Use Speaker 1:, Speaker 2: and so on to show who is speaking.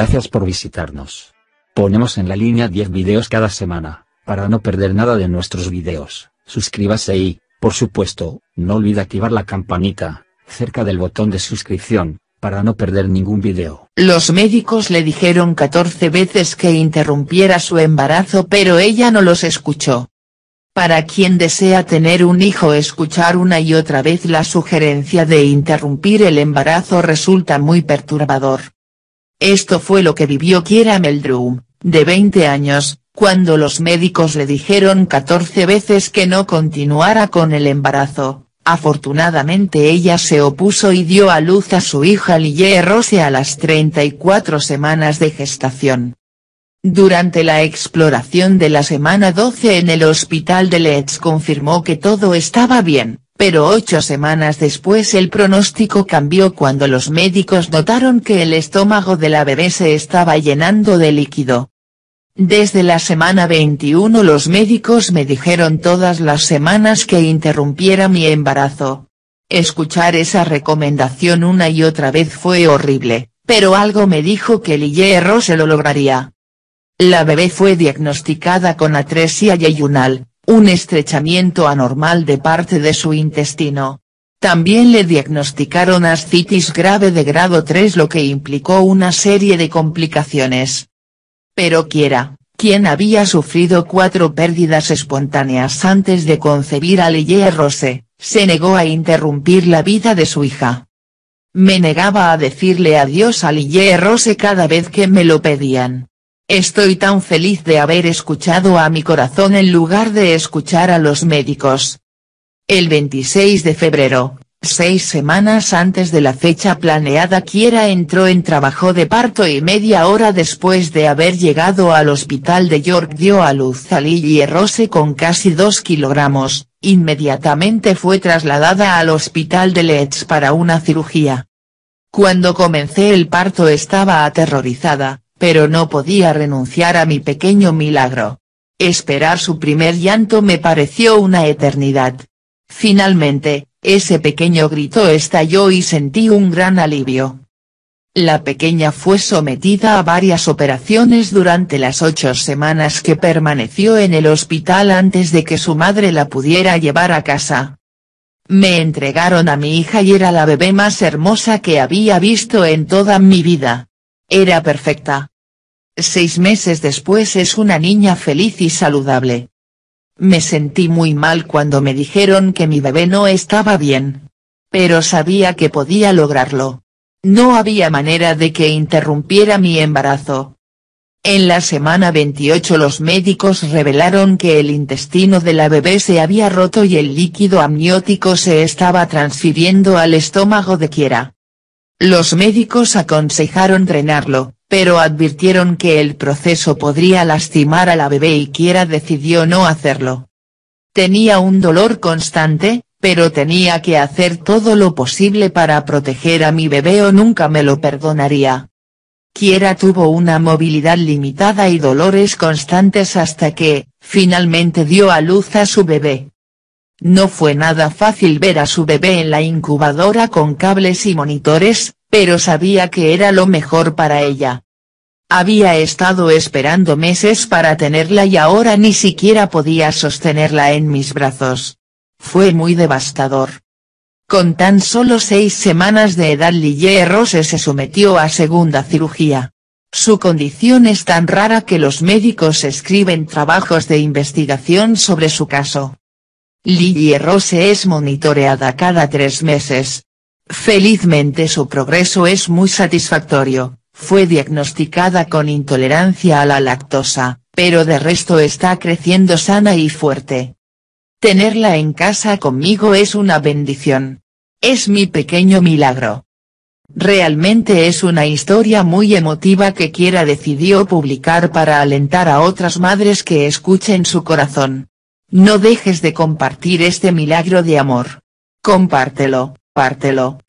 Speaker 1: Gracias por visitarnos. Ponemos en la línea 10 videos cada semana, para no perder nada de nuestros videos, suscríbase y, por supuesto, no olvide activar la campanita, cerca del botón de suscripción, para no perder ningún video. Los médicos le dijeron 14 veces que interrumpiera su embarazo pero ella no los escuchó. Para quien desea tener un hijo escuchar una y otra vez la sugerencia de interrumpir el embarazo resulta muy perturbador. Esto fue lo que vivió Kiera Meldrum, de 20 años, cuando los médicos le dijeron 14 veces que no continuara con el embarazo. Afortunadamente ella se opuso y dio a luz a su hija Lille Rose a las 34 semanas de gestación. Durante la exploración de la semana 12 en el hospital de Leeds confirmó que todo estaba bien, pero ocho semanas después el pronóstico cambió cuando los médicos notaron que el estómago de la bebé se estaba llenando de líquido. Desde la semana 21 los médicos me dijeron todas las semanas que interrumpiera mi embarazo. Escuchar esa recomendación una y otra vez fue horrible, pero algo me dijo que el hierro se lo lograría. La bebé fue diagnosticada con atresia yeyunal, un estrechamiento anormal de parte de su intestino. También le diagnosticaron ascitis grave de grado 3 lo que implicó una serie de complicaciones. Pero quiera, quien había sufrido cuatro pérdidas espontáneas antes de concebir a Leye Rose, se negó a interrumpir la vida de su hija. Me negaba a decirle adiós a Lille Rose cada vez que me lo pedían. Estoy tan feliz de haber escuchado a mi corazón en lugar de escuchar a los médicos. El 26 de febrero, seis semanas antes de la fecha planeada Kiera entró en trabajo de parto y media hora después de haber llegado al hospital de York dio a luz a Lily Rose con casi 2 kilogramos, inmediatamente fue trasladada al hospital de Leeds para una cirugía. Cuando comencé el parto estaba aterrorizada, pero no podía renunciar a mi pequeño milagro. Esperar su primer llanto me pareció una eternidad. Finalmente, ese pequeño grito estalló y sentí un gran alivio. La pequeña fue sometida a varias operaciones durante las ocho semanas que permaneció en el hospital antes de que su madre la pudiera llevar a casa. Me entregaron a mi hija y era la bebé más hermosa que había visto en toda mi vida. Era perfecta. Seis meses después es una niña feliz y saludable. Me sentí muy mal cuando me dijeron que mi bebé no estaba bien. Pero sabía que podía lograrlo. No había manera de que interrumpiera mi embarazo. En la semana 28 los médicos revelaron que el intestino de la bebé se había roto y el líquido amniótico se estaba transfiriendo al estómago de Kiera. Los médicos aconsejaron drenarlo, pero advirtieron que el proceso podría lastimar a la bebé y Kiera decidió no hacerlo. Tenía un dolor constante, pero tenía que hacer todo lo posible para proteger a mi bebé o nunca me lo perdonaría. Kiera tuvo una movilidad limitada y dolores constantes hasta que, finalmente dio a luz a su bebé. No fue nada fácil ver a su bebé en la incubadora con cables y monitores, pero sabía que era lo mejor para ella. Había estado esperando meses para tenerla y ahora ni siquiera podía sostenerla en mis brazos. Fue muy devastador. Con tan solo seis semanas de edad Lille Rose se sometió a segunda cirugía. Su condición es tan rara que los médicos escriben trabajos de investigación sobre su caso. Lily Rose es monitoreada cada tres meses. Felizmente su progreso es muy satisfactorio, fue diagnosticada con intolerancia a la lactosa, pero de resto está creciendo sana y fuerte. Tenerla en casa conmigo es una bendición. Es mi pequeño milagro. Realmente es una historia muy emotiva que quiera decidió publicar para alentar a otras madres que escuchen su corazón. No dejes de compartir este milagro de amor. Compártelo, pártelo.